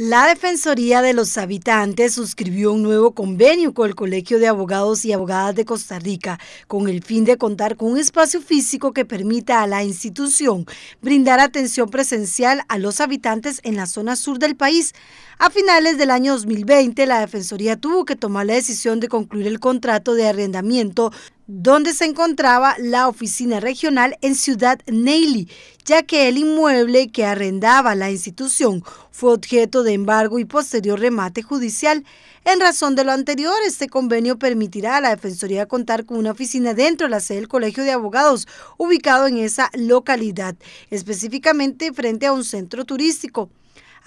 La Defensoría de los Habitantes suscribió un nuevo convenio con el Colegio de Abogados y Abogadas de Costa Rica con el fin de contar con un espacio físico que permita a la institución brindar atención presencial a los habitantes en la zona sur del país. A finales del año 2020, la Defensoría tuvo que tomar la decisión de concluir el contrato de arrendamiento donde se encontraba la oficina regional en Ciudad Neily, ya que el inmueble que arrendaba la institución fue objeto de embargo y posterior remate judicial. En razón de lo anterior, este convenio permitirá a la Defensoría contar con una oficina dentro de la sede del Colegio de Abogados, ubicado en esa localidad, específicamente frente a un centro turístico.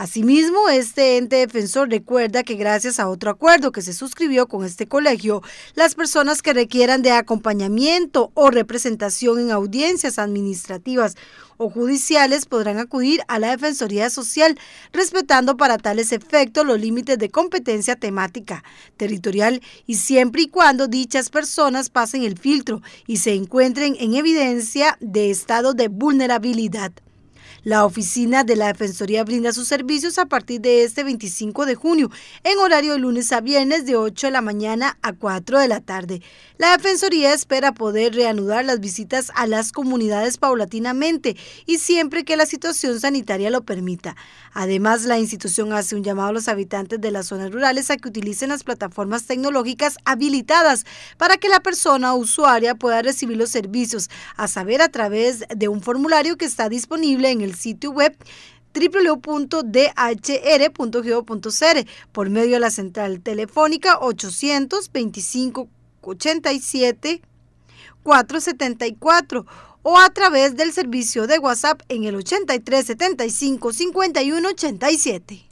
Asimismo, este ente defensor recuerda que gracias a otro acuerdo que se suscribió con este colegio, las personas que requieran de acompañamiento o representación en audiencias administrativas o judiciales podrán acudir a la Defensoría Social, respetando para tales efectos los límites de competencia temática, territorial y siempre y cuando dichas personas pasen el filtro y se encuentren en evidencia de estado de vulnerabilidad. La oficina de la Defensoría brinda sus servicios a partir de este 25 de junio, en horario de lunes a viernes de 8 de la mañana a 4 de la tarde. La Defensoría espera poder reanudar las visitas a las comunidades paulatinamente y siempre que la situación sanitaria lo permita. Además, la institución hace un llamado a los habitantes de las zonas rurales a que utilicen las plataformas tecnológicas habilitadas para que la persona usuaria pueda recibir los servicios, a saber a través de un formulario que está disponible en el sitio web www.dhr.gov.cr por medio de la central telefónica 825 87 474 o a través del servicio de WhatsApp en el 83 75 51 87.